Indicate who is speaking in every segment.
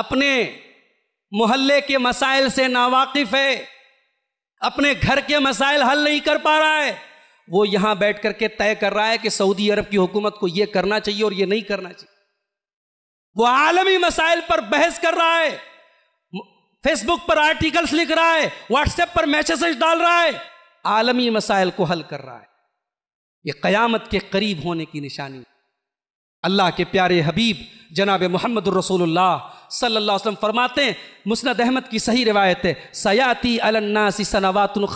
Speaker 1: अपने मोहल्ले के मसाइल से नावाकिफ है अपने घर के मसाइल हल नहीं कर पा रहा है वो यहां बैठ करके तय कर रहा है कि सऊदी अरब की हुकूमत को यह करना चाहिए और यह नहीं करना चाहिए वो आलमी मसाइल पर बहस कर रहा है फेसबुक पर आर्टिकल्स लिख रहा है व्हाट्सएप पर मैसेजेस डाल रहा है आलमी मसाइल को हल कर रहा है ये कयामत के करीब होने की निशानी अल्लाह के प्यारे हबीब जनाब मोहम्मद रसूलुल्लाह सल्लल्लाहु फरमाते हैं मुस्नद अहमद की सही रिवायत है सयाती अलन्नासी सनावातुल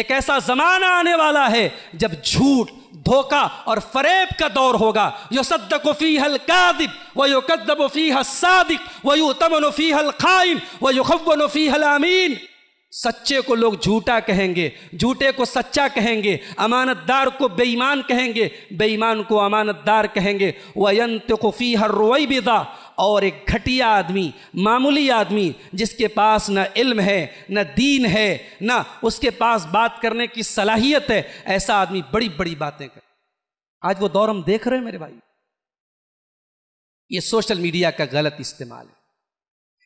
Speaker 1: एक ऐसा ज़माना आने वाला है जब झूठ धोखा और फरेब का दौर होगा यो सदी हल कादिब वो यो कद्दबफ़ी हसादिक वो यू तमनफ़ी हल खाइन वो यु खवनफ़ी हल आमीन सच्चे को लोग झूठा कहेंगे झूठे को सच्चा कहेंगे अमानतदार को बेईमान कहेंगे बेईमान को अमानतदार कहेंगे वयंत कोफ़ी हर रोई बिदा और एक घटिया आदमी मामूली आदमी जिसके पास न इल्म है न दीन है न उसके पास बात करने की सलाहियत है ऐसा आदमी बड़ी बड़ी बातें कर आज वो दौर हम देख रहे हैं मेरे भाई ये सोशल मीडिया का गलत इस्तेमाल है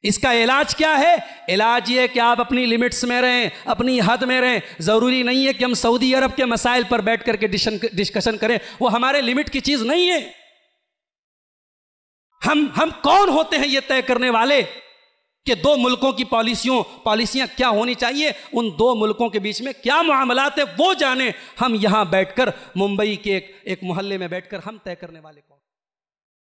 Speaker 1: इसका इलाज क्या है इलाज ये कि आप अपनी लिमिट्स में रहें अपनी हद में रहें ज़रूरी नहीं है कि हम सऊदी अरब के मसाइल पर बैठ करके डिस्कशन करें वो हमारे लिमिट की चीज़ नहीं है हम हम कौन होते हैं ये तय करने वाले कि दो मुल्कों की पॉलिसियों पॉलिसियां क्या होनी चाहिए उन दो मुल्कों के बीच में क्या मामलात है वो जाने हम यहां बैठकर मुंबई के एक, एक मोहल्ले में बैठकर हम तय करने वाले कौन